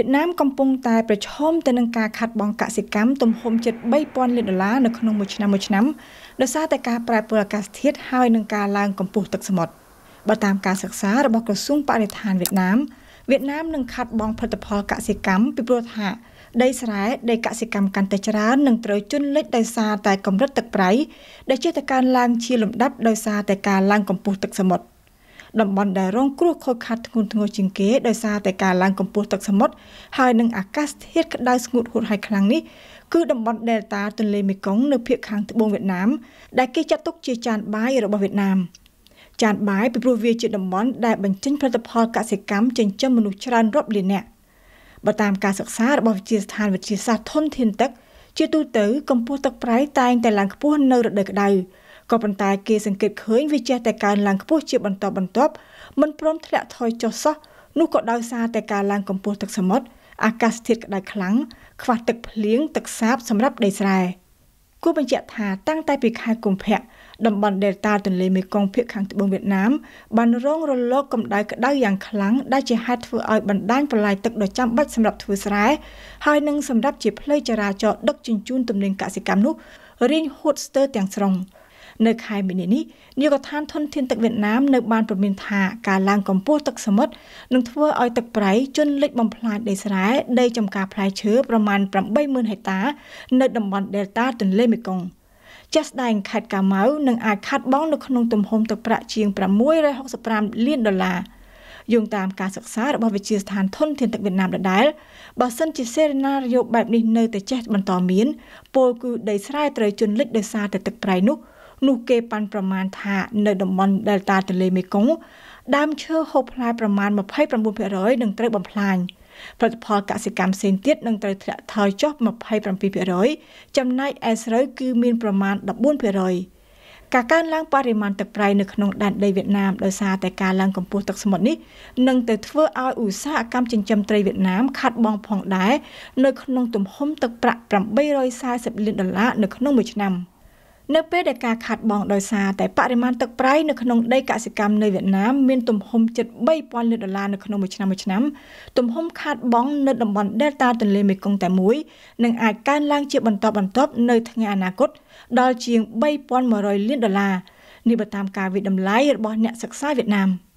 វៀតណាមកំពុងតែប្រឈមទៅនឹងការខាត់បង់កសិកម្មទំហំជិត3000លានដុល្លារនៅក្នុងមួយឆ្នាំមួយឆ្នាំដោយសារតែការប្រែប្រួលអាកាសធាតុហើយនឹងការឡើងកម្ពស់ទឹកសមុទ្របើតាមការសិក្សារបស់ក្រសួងបរិស្ថានវៀតណាមវៀតណាមនឹងខាត់បង់ផលិតផលកសិកម្មពីព្រោះថាដីស្រែដីកសិកម្មកាន់តែច្រើននឹងត្រូវជន់លិចដោយសារតែកម្រិតទឹកប្រៃដែលជាតកើនឡើងជាលំដាប់ដោយសារតែការឡើងកម្ពស់ទឹកសមុទ្រ។តំបន់ដែលរងគ្រោះខូចខាតធ្ងន់ធ្ងរជាងគេដោយសារតែការឡើងកម្ពស់ទឹកសមុទ្រហើយនឹងអាកាសធាតុក្តៅស្ងួតហួតហែងខ្លាំងនេះគឺតំបន់ Delta ទន្លេមេគង្គនៅភាគខាងត្បូងវៀតណាមដែលគេចាត់ទុកជាចានបាយរបស់វៀតណាមចានបាយពីព្រោះវាជាតំបន់ដែលបញ្ចេញផលិតផលកសិកម្មចិញ្ចឹមមនុស្សច្រើនរាប់លាននាក់បើតាមការសិក្សារបស់វិទ្យាស្ថានវិទ្យាសាស្ត្រធនធានទឹក ជាទូទៅកម្ពស់ទឹកប្រៃតែងតែឡើងខ្ពស់នៅរដូវក្តៅក៏ប៉ុន្តែគេសង្កេតឃើញវាចេះតែកើនឡើងខ្ពស់ជាបន្តបន្ទាប់មិនព្រមធ្លាក់ថយចុះសោះនោះក៏ដោយសារតែការឡើងកម្ពស់ទឹកសមុទ្រអាកាសធាតុក្តៅខ្លាំងខ្វះទឹកភ្លៀងទឹកសាប សម្រាប់ដីស្រែគួរបញ្ជាក់ថាតាំងតែពីខែកុម្ភៈតំបន់ Delta ទន្លេមេគង្គភាគខាងត្បូងវៀតណាមបានរងរលកកម្ដៅក្តៅយ៉ាងខ្លាំងដែលជាហេតុធ្វើឲ្យបណ្ដាញប្រឡាយទឹកដ៏ចាំបាច់សម្រាប់ធ្វើស្រែហើយនិងសម្រាប់ជាផ្លូវចរាចរណ៍ដឹកជញ្ជូនទំនិញកសិកម្មនោះរៀងហួតស្ទើរទាំងស្រុង។នៅខែមីនានេះនាយកដ្ឋានធនធានទឹកវៀតណាមនៅបានព្រមានថាការឡើងកម្ពស់ទឹកសមុទ្រនឹងធ្វើឲ្យទឹកប្រៃជន់លិចបំផ្លាញដីស្រែដីចម្ការផ្លែឈើប្រមាណ80000ហិកតា នៅតំបន់ Delta ទន្លេមេគង្គជាក់ស្ដែងខេត្តកាម៉ៅនឹងអាចខាត់បងនៅក្នុងទំហំទឹកប្រាក់ជាង665លានដុល្លារយោងតាមការសិក្សារបស់វិទ្យាស្ថានធនធានទឹកវៀតណាមដដែលបើសិនជាសេរីណារយោបែបនេះនៅតែចេះបន្តមានពលគឺដីស្រែត្រូវជន់លិចដោយសារតែទឹកប្រៃនោះនោះគេប៉ាន់ប្រមាណថានៅតំបន់ Delta ទន្លេមេគង្គដើមឈើហូបផ្លែប្រមាណ29%នឹងត្រូវបំផ្លាញផលិតផលកសិកម្មផ្សេងទៀតនឹងត្រូវធ្លាក់ថយចុះ27%ចំណែកឯស្រូវគឺមានប្រមាណ14%ការកើនឡើងបរិមាណទឹកប្រៃនៅក្នុងដែនដីវៀតណាមដោយសារតែការឡើងកម្ពស់ទឹកសមុទ្រនេះនឹងទៅធ្វើឲ្យឧស្សាហកម្មចិញ្ចឹមត្រីវៀតណាមខាត់បងផងដែរនៅក្នុងទំហំទឹកប្រាក់840លានដុល្លារនៅក្នុងមួយឆ្នាំ។នៅពេលដែលការខាត់បងដោយសារតែបរិមាណទឹកប្រៃនៅក្នុងដីកសិកម្មនៅវៀតណាមមានទំហំជិត3000លានដុល្លារនៅក្នុងមួយឆ្នាំមួយឆ្នាំទំហំខាត់បងនៅតំបន់ Delta ទន្លេមេគង្គតែមួយនឹងអាចកើនឡើងជាបន្តបន្ទាប់នៅថ្ងៃអនាគតដល់ជាង3100លានដុល្លារនេះបើតាមការវិដំឡៃរបស់អ្នកសិក្សាវៀតណាម។